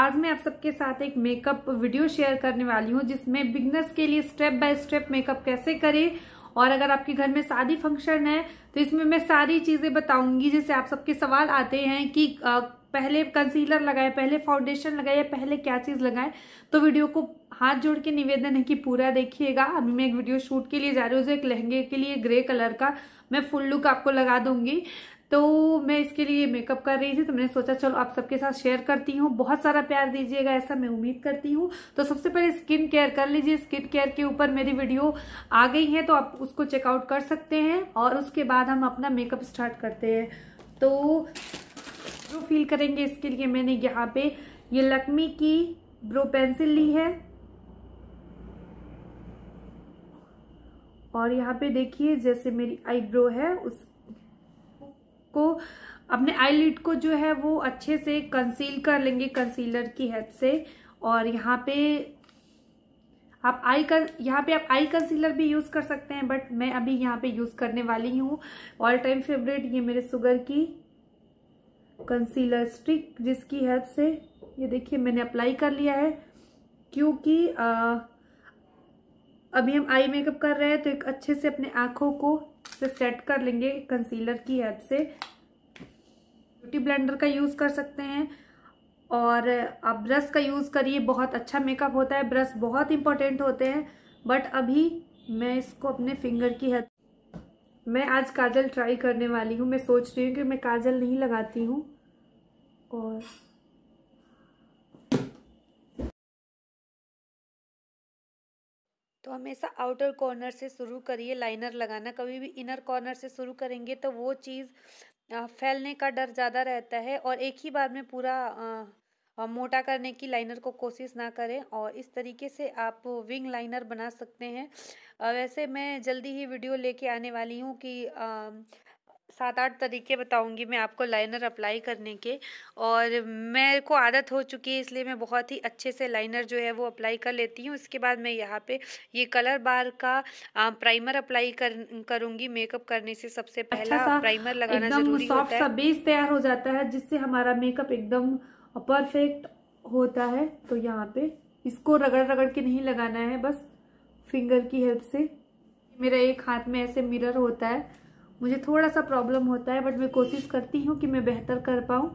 आज मैं आप सबके साथ एक मेकअप वीडियो शेयर करने वाली हूँ जिसमें बिगनर्स के लिए स्टेप बाय स्टेप मेकअप कैसे करें और अगर आपके घर में शादी फंक्शन है तो इसमें मैं सारी चीजें बताऊंगी जैसे आप सबके सवाल आते हैं कि पहले कंसीलर लगाए पहले फाउंडेशन लगाए या पहले क्या चीज़ लगाए तो वीडियो को हाथ जोड़ के निवेदन है कि पूरा देखिएगा अभी मैं एक वीडियो शूट के लिए जा रही हूँ एक लहंगे के लिए ग्रे कलर का मैं फुल लुक आपको लगा दूंगी तो मैं इसके लिए मेकअप कर रही थी तो मैंने सोचा चलो आप सबके साथ शेयर करती हूँ बहुत सारा प्यार दीजिएगा ऐसा मैं उम्मीद करती हूँ तो सबसे पहले स्किन केयर कर लीजिए स्किन केयर के ऊपर मेरी वीडियो आ गई है तो आप उसको चेकआउट कर सकते हैं और उसके बाद हम अपना मेकअप स्टार्ट करते हैं तो जो फील करेंगे इसके लिए मैंने यहाँ पे ये लक्मी की ब्रो पेंसिल ली है और यहाँ पे देखिए जैसे मेरी आईब्रो है उस को अपने आईलिड को जो है वो अच्छे से कंसील कर लेंगे कंसीलर की हेल्प से और यहाँ पे आप आई कर यहाँ पे आप आई कंसीलर भी यूज़ कर सकते हैं बट मैं अभी यहाँ पे यूज़ करने वाली हूँ ऑल टाइम फेवरेट ये मेरे सुगर की कंसीलर स्टिक जिसकी हेल्प से ये देखिए मैंने अप्लाई कर लिया है क्योंकि आ, अभी हम आई मेकअप कर रहे हैं तो एक अच्छे से अपने आँखों को से सेट कर लेंगे कंसीलर की हेल्प से ब्यूटी ब्लेंडर का यूज़ कर सकते हैं और आप ब्रश का यूज़ करिए बहुत अच्छा मेकअप होता है ब्रश बहुत इंपॉर्टेंट होते हैं बट अभी मैं इसको अपने फिंगर की हेल्प मैं आज काजल ट्राई करने वाली हूँ मैं सोच रही हूँ कि मैं काजल नहीं लगाती हूँ और तो हमेशा आउटर कॉर्नर से शुरू करिए लाइनर लगाना कभी भी इनर कॉर्नर से शुरू करेंगे तो वो चीज़ फैलने का डर ज़्यादा रहता है और एक ही बार में पूरा मोटा करने की लाइनर को कोशिश ना करें और इस तरीके से आप विंग लाइनर बना सकते हैं वैसे मैं जल्दी ही वीडियो लेके आने वाली हूँ कि आ, सात आठ तरीके बताऊंगी मैं आपको लाइनर अप्लाई करने के और मेरे को आदत हो चुकी है इसलिए मैं बहुत ही अच्छे से लाइनर जो है वो अप्लाई कर लेती हूँ उसके बाद मैं यहाँ पे ये कलर बार का प्राइमर अप्लाई कर करूँगी मेकअप करने से सबसे अच्छा पहला अच्छा प्राइमर लगाना जरूरी होता है बेस तैयार हो जाता है जिससे हमारा मेकअप एकदम परफेक्ट होता है तो यहाँ पे इसको रगड़ रगड़ के नहीं लगाना है बस फिंगर की हेल्प से मेरा एक हाथ में ऐसे मिरर होता है मुझे थोड़ा सा प्रॉब्लम होता है बट मैं कोशिश करती हूँ कि मैं बेहतर कर पाऊँ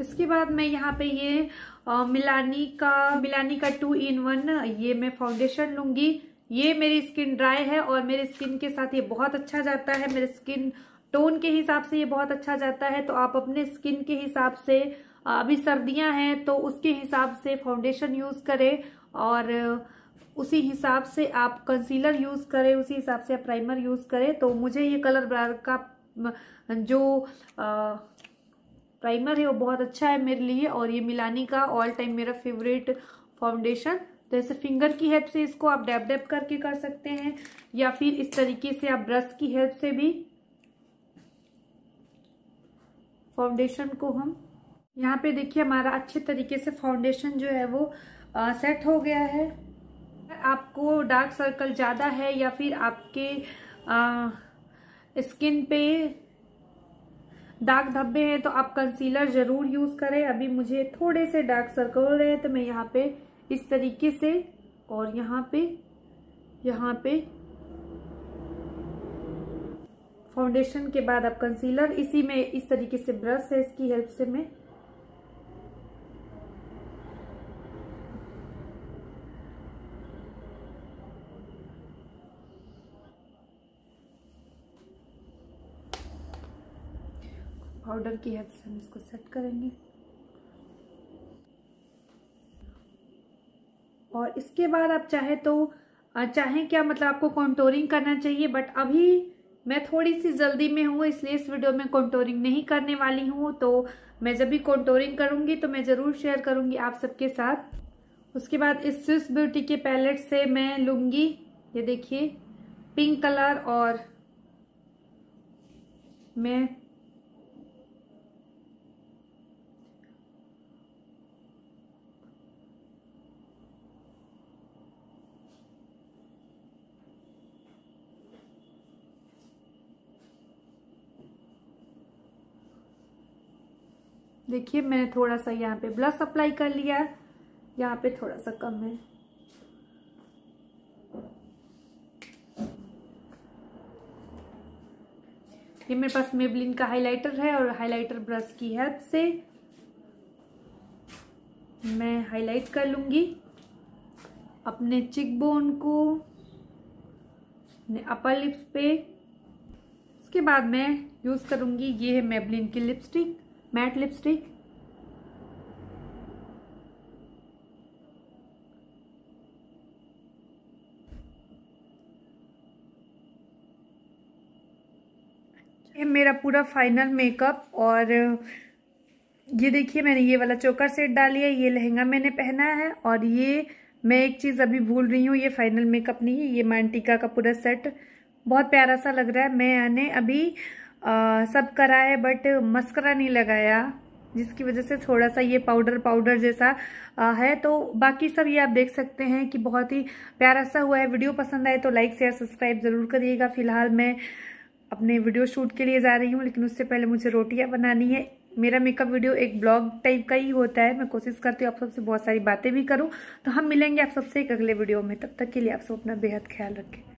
इसके बाद मैं यहाँ पे ये आ, मिलानी का मिलानी का टू इन वन ये मैं फाउंडेशन लूँगी ये मेरी स्किन ड्राई है और मेरी स्किन के साथ ये बहुत अच्छा जाता है मेरे स्किन टोन के हिसाब से ये बहुत अच्छा जाता है तो आप अपने स्किन के हिसाब से अभी सर्दियां हैं तो उसके हिसाब से फाउंडेशन यूज़ करें और उसी हिसाब से आप कंसीलर यूज़ करें उसी हिसाब से आप प्राइमर यूज़ करें तो मुझे ये कलर ब्रार का जो आ, प्राइमर है वो बहुत अच्छा है मेरे लिए और ये मिलानी का ऑल टाइम मेरा फेवरेट फाउंडेशन जैसे फिंगर की हेल्प से इसको आप डैप डैप करके कर सकते हैं या फिर इस तरीके से आप ब्रश की हेल्प से भी फाउंडेशन को हम यहाँ पे देखिए हमारा अच्छे तरीके से फाउंडेशन जो है वो आ, सेट हो गया है आपको डार्क सर्कल ज़्यादा है या फिर आपके स्किन पे डार्क धब्बे हैं तो आप कंसीलर ज़रूर यूज़ करें अभी मुझे थोड़े से डार्क सर्कल हो रहे हैं तो मैं यहाँ पे इस तरीके से और यहाँ पे यहाँ पे फाउंडेशन के बाद आप कंसीलर इसी में इस तरीके से ब्रश है इसकी हेल्प से मैं पाउडर की हेल्प से हम इसको सेट करेंगे और इसके बाद आप चाहे तो चाहे क्या मतलब आपको कॉन्टोरिंग करना चाहिए बट अभी मैं थोड़ी सी जल्दी में हूँ इसलिए इस वीडियो में कॉन्टोरिंग नहीं करने वाली हूँ तो मैं जब भी कॉन्टोरिंग करूँगी तो मैं ज़रूर शेयर करूँगी आप सबके साथ उसके बाद इस स्विस ब्यूटी के पैलेट से मैं लूँगी ये देखिए पिंक कलर और मैं देखिए मैंने थोड़ा सा यहाँ पे ब्लश अप्लाई कर लिया है यहाँ पे थोड़ा सा कम है ये मेरे पास मेबलिन का हाइलाइटर है और हाइलाइटर ब्रश की हेल्प से मैं हाईलाइट कर लूंगी अपने चिक बोन को अपने अपर लिप्स पे उसके बाद मैं यूज़ करूंगी ये है मेबलिन की लिपस्टिक मैट लिपस्टिक ये मेरा पूरा फाइनल मेकअप और ये देखिए मैंने ये वाला चोकर सेट डाली है ये लहंगा मैंने पहना है और ये मैं एक चीज़ अभी भूल रही हूँ ये फाइनल मेकअप नहीं है ये मैंटिका का पूरा सेट बहुत प्यारा सा लग रहा है मैं आने अभी आ, सब करा है बट मस्करा नहीं लगाया जिसकी वजह से थोड़ा सा ये पाउडर पाउडर जैसा आ, है तो बाकी सब ये आप देख सकते हैं कि बहुत ही प्यारा सा हुआ है वीडियो पसंद आए तो लाइक शेयर सब्सक्राइब ज़रूर करिएगा फिलहाल मैं अपने वीडियो शूट के लिए जा रही हूँ लेकिन उससे पहले मुझे रोटियाँ बनानी है मेरा मेकअप वीडियो एक ब्लॉग टाइप का ही होता है मैं कोशिश करती हूँ आप सबसे बहुत सारी बातें भी करूँ तो हम मिलेंगे आप सबसे एक अगले वीडियो में तब तक के लिए आप सब अपना बेहद ख्याल रखें